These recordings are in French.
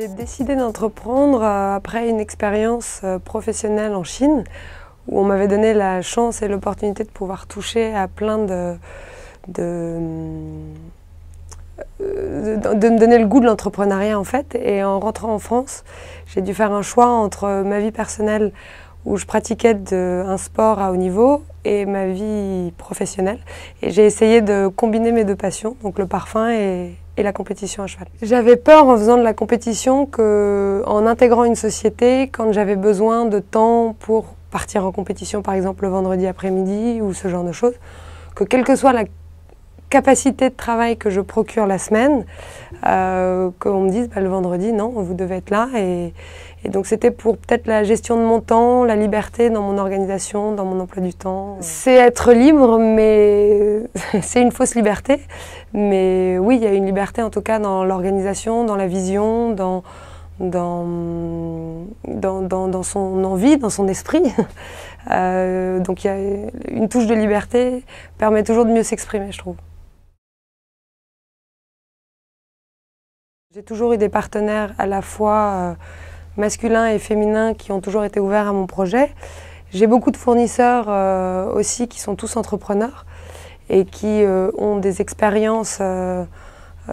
J'ai décidé d'entreprendre euh, après une expérience euh, professionnelle en Chine où on m'avait donné la chance et l'opportunité de pouvoir toucher à plein euh, de, de me donner le goût de l'entrepreneuriat en fait. Et en rentrant en France, j'ai dû faire un choix entre ma vie personnelle où je pratiquais de, un sport à haut niveau et ma vie professionnelle. Et j'ai essayé de combiner mes deux passions, donc le parfum et, et la compétition à cheval. J'avais peur en faisant de la compétition que, en intégrant une société, quand j'avais besoin de temps pour partir en compétition, par exemple le vendredi après-midi ou ce genre de choses, que quelle que soit la capacité de travail que je procure la semaine, euh, qu'on me dise bah, le vendredi, non, vous devez être là. Et, et donc c'était pour peut-être la gestion de mon temps, la liberté dans mon organisation, dans mon emploi du temps. C'est être libre, mais c'est une fausse liberté. Mais oui, il y a une liberté en tout cas dans l'organisation, dans la vision, dans, dans, dans, dans, son envie, dans son esprit. Euh, donc il y a une touche de liberté permet toujours de mieux s'exprimer, je trouve. J'ai toujours eu des partenaires à la fois euh, masculins et féminins qui ont toujours été ouverts à mon projet. J'ai beaucoup de fournisseurs euh, aussi qui sont tous entrepreneurs et qui euh, ont des expériences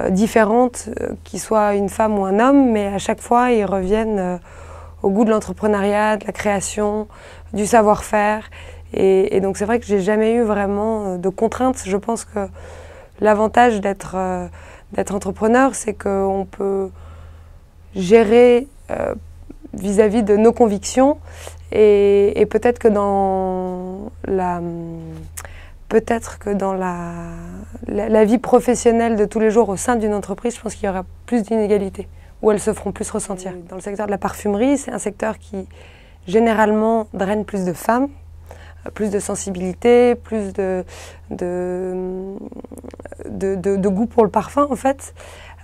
différentes, qu'ils soient une femme ou un homme, mais à chaque fois ils reviennent au goût de l'entrepreneuriat, de la création, du savoir-faire. Et, et, donc c'est vrai que j'ai jamais eu vraiment de contraintes. Je pense que l'avantage d'être d'être entrepreneur, c'est qu'on peut gérer euh, vis-à-vis de nos convictions et, peut-être que dans la peut-être que dans la, vie professionnelle de tous les jours au sein d'une entreprise, je pense qu'il y aura plus d'inégalités, où elles se feront plus ressentir. Dans le secteur de la parfumerie, c'est un secteur qui généralement draine plus de femmes plus de sensibilité, plus de, de, goût pour le parfum en fait.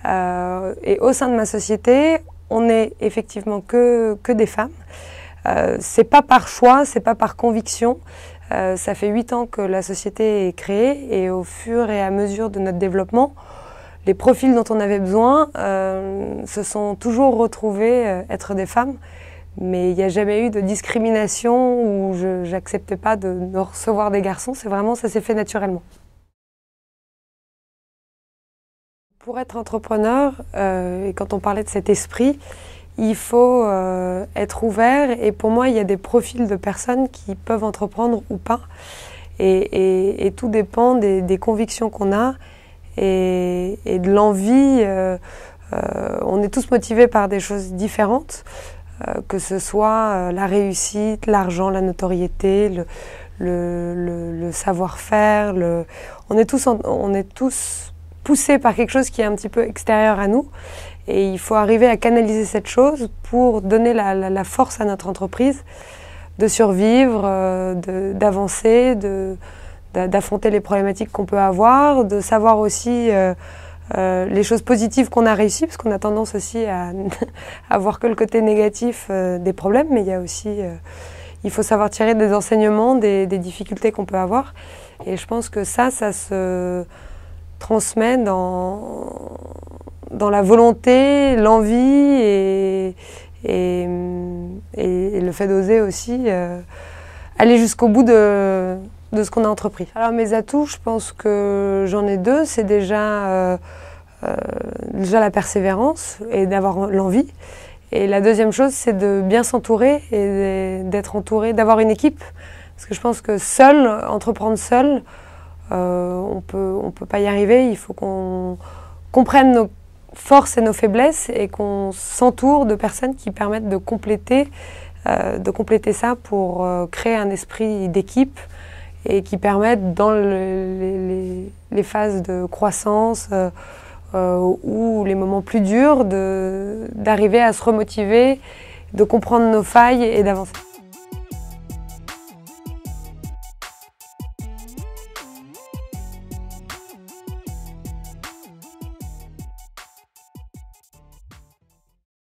Euh, et au sein de ma société, on est effectivement que, des femmes. Euh, c'est pas par choix, c'est pas par conviction. Euh, ça fait huit ans que la société est créée et au fur et à mesure de notre développement, les profils dont on avait besoin se sont toujours retrouvés être des femmes. Mais il n'y a jamais eu de discrimination où je n'acceptais pas de, recevoir des garçons. C'est vraiment, ça s'est fait naturellement. Pour être entrepreneur, euh, et quand on parlait de cet esprit, il faut euh, être ouvert. Et pour moi, il y a des profils de personnes qui peuvent entreprendre ou pas. Et, tout dépend des, convictions qu'on a et, de l'envie. Euh, on est tous motivés par des choses différentes. Euh, que ce soit euh, la réussite, l'argent, la notoriété, le, savoir-faire. On, est tous on est tous poussés par quelque chose qui est un petit peu extérieur à nous. Et il faut arriver à canaliser cette chose pour donner la, force à notre entreprise de survivre, euh, d'avancer, d'affronter les problématiques qu'on peut avoir, de savoir aussi euh, les choses positives qu'on a réussies, parce qu'on a tendance aussi à, avoir voir que le côté négatif euh, des problèmes, mais il y a aussi, euh, il faut savoir tirer des enseignements, des, difficultés qu'on peut avoir. Et je pense que ça, ça se transmet dans, dans la volonté, l'envie et, et, le fait d'oser aussi aller jusqu'au bout de de ce qu'on a entrepris. Alors mes atouts, je pense que j'en ai deux. C'est déjà, euh, euh, déjà la persévérance et d'avoir l'envie. Et la deuxième chose, c'est de bien s'entourer et d'être entouré, d'avoir une équipe. Parce que je pense que seul, entreprendre seul, euh, on ne peut pas y arriver. Il faut qu'on comprenne nos forces et nos faiblesses et qu'on s'entoure de personnes qui permettent de de compléter ça pour créer un esprit d'équipe et qui permettent dans les, phases de croissance euh, euh, ou les moments plus durs d'arriver à se remotiver, de comprendre nos failles et d'avancer.